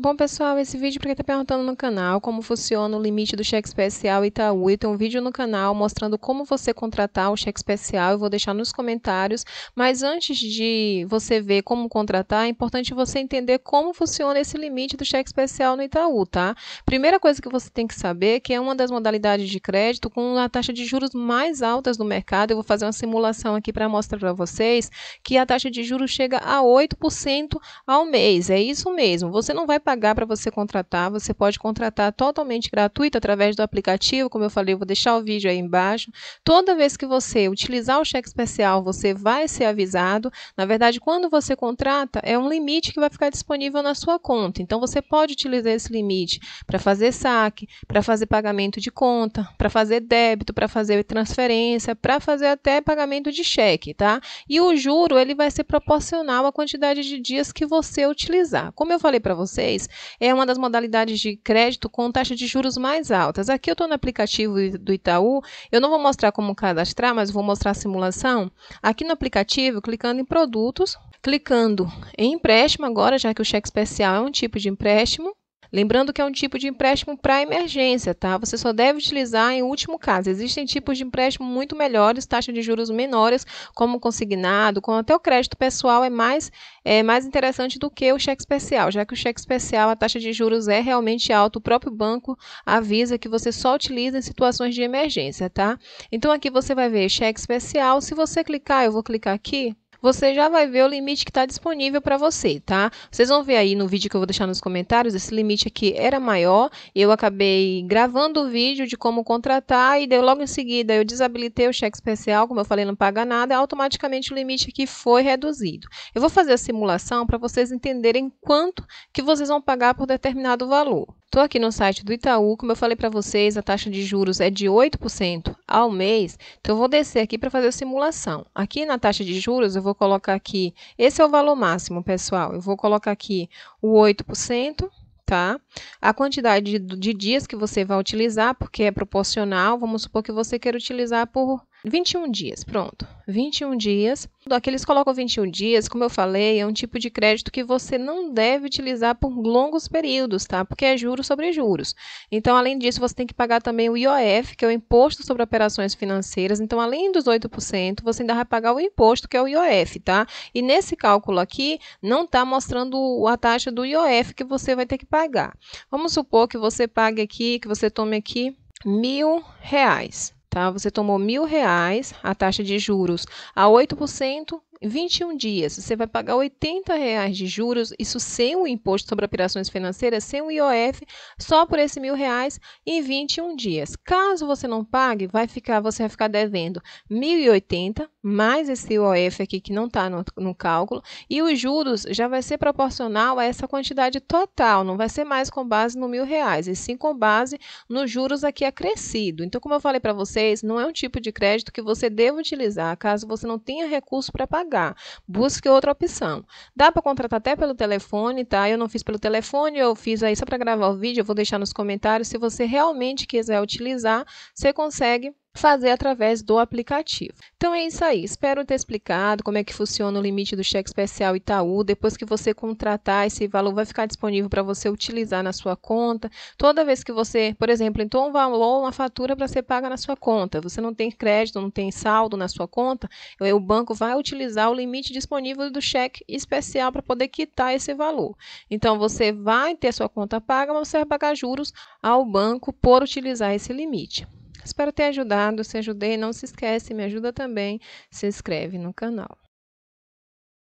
Bom, pessoal, esse vídeo é para quem está perguntando no canal como funciona o limite do cheque especial Itaú. E tem um vídeo no canal mostrando como você contratar o cheque especial. Eu vou deixar nos comentários. Mas antes de você ver como contratar, é importante você entender como funciona esse limite do cheque especial no Itaú, tá? Primeira coisa que você tem que saber é que é uma das modalidades de crédito com a taxa de juros mais altas do mercado. Eu vou fazer uma simulação aqui para mostrar para vocês que a taxa de juros chega a 8% ao mês. É isso mesmo. Você não vai pagar para você contratar, você pode contratar totalmente gratuito através do aplicativo, como eu falei, eu vou deixar o vídeo aí embaixo. Toda vez que você utilizar o cheque especial, você vai ser avisado. Na verdade, quando você contrata, é um limite que vai ficar disponível na sua conta. Então você pode utilizar esse limite para fazer saque, para fazer pagamento de conta, para fazer débito, para fazer transferência, para fazer até pagamento de cheque, tá? E o juro, ele vai ser proporcional à quantidade de dias que você utilizar. Como eu falei para vocês, reais é uma das modalidades de crédito com taxa de juros mais altas. Aqui eu estou no aplicativo do Itaú, eu não vou mostrar como cadastrar, mas vou mostrar a simulação. Aqui no aplicativo, clicando em produtos, clicando em empréstimo agora, já que o cheque especial é um tipo de empréstimo, Lembrando que é um tipo de empréstimo para emergência, tá? Você só deve utilizar em último caso. Existem tipos de empréstimo muito melhores, taxas de juros menores, como consignado, como até o crédito pessoal é mais, é mais interessante do que o cheque especial, já que o cheque especial, a taxa de juros é realmente alta. O próprio banco avisa que você só utiliza em situações de emergência, tá? Então aqui você vai ver cheque especial. Se você clicar, eu vou clicar aqui você já vai ver o limite que está disponível para você, tá? Vocês vão ver aí no vídeo que eu vou deixar nos comentários, esse limite aqui era maior, eu acabei gravando o vídeo de como contratar e deu logo em seguida eu desabilitei o cheque especial, como eu falei, não paga nada, automaticamente o limite aqui foi reduzido. Eu vou fazer a simulação para vocês entenderem quanto que vocês vão pagar por determinado valor. Estou aqui no site do Itaú, como eu falei para vocês, a taxa de juros é de 8% ao mês, então eu vou descer aqui para fazer a simulação. Aqui na taxa de juros eu vou colocar aqui, esse é o valor máximo, pessoal, eu vou colocar aqui o 8%, tá? A quantidade de, de dias que você vai utilizar, porque é proporcional, vamos supor que você queira utilizar por 21 dias, pronto. 21 dias. Aqui eles colocam 21 dias, como eu falei, é um tipo de crédito que você não deve utilizar por longos períodos, tá? Porque é juros sobre juros. Então, além disso, você tem que pagar também o IOF, que é o Imposto sobre Operações Financeiras. Então, além dos 8%, você ainda vai pagar o imposto, que é o IOF, tá? E nesse cálculo aqui, não está mostrando a taxa do IOF que você vai ter que pagar. Vamos supor que você pague aqui, que você tome aqui mil reais tá? Você tomou mil reais, a taxa de juros a 8%, em 21 dias. Você vai pagar 80 reais de juros, isso sem o imposto sobre operações financeiras, sem o IOF, só por esse mil reais em 21 dias. Caso você não pague, vai ficar, você vai ficar devendo 1.080 mais esse OF aqui que não está no, no, cálculo, e os juros já vai ser proporcional a essa quantidade total, não vai ser mais com base no mil reais, e sim com base nos juros aqui acrescido. Então, como eu falei para vocês, não é um tipo de crédito que você deva utilizar, caso você não tenha recurso para pagar. Busque outra opção. Dá para contratar até pelo telefone, tá? Eu não fiz pelo telefone, eu fiz aí só para gravar o vídeo, eu vou deixar nos comentários. Se você realmente quiser utilizar, você consegue fazer através do aplicativo. Então é isso aí. Espero ter explicado como é que funciona o limite do cheque especial Itaú. Depois que você contratar, esse valor vai ficar disponível para você utilizar na sua conta. Toda vez que você, por exemplo, entrou um valor, uma fatura para ser paga na sua conta, você não tem crédito, não tem saldo na sua conta, eh, o banco vai utilizar o limite disponível do cheque especial para poder quitar esse valor. Então você vai ter sua conta paga, mas você vai pagar juros ao banco por utilizar esse limite. Espero ter ajudado. Se ajudei, não se esquece, me ajuda também. Se inscreve no canal.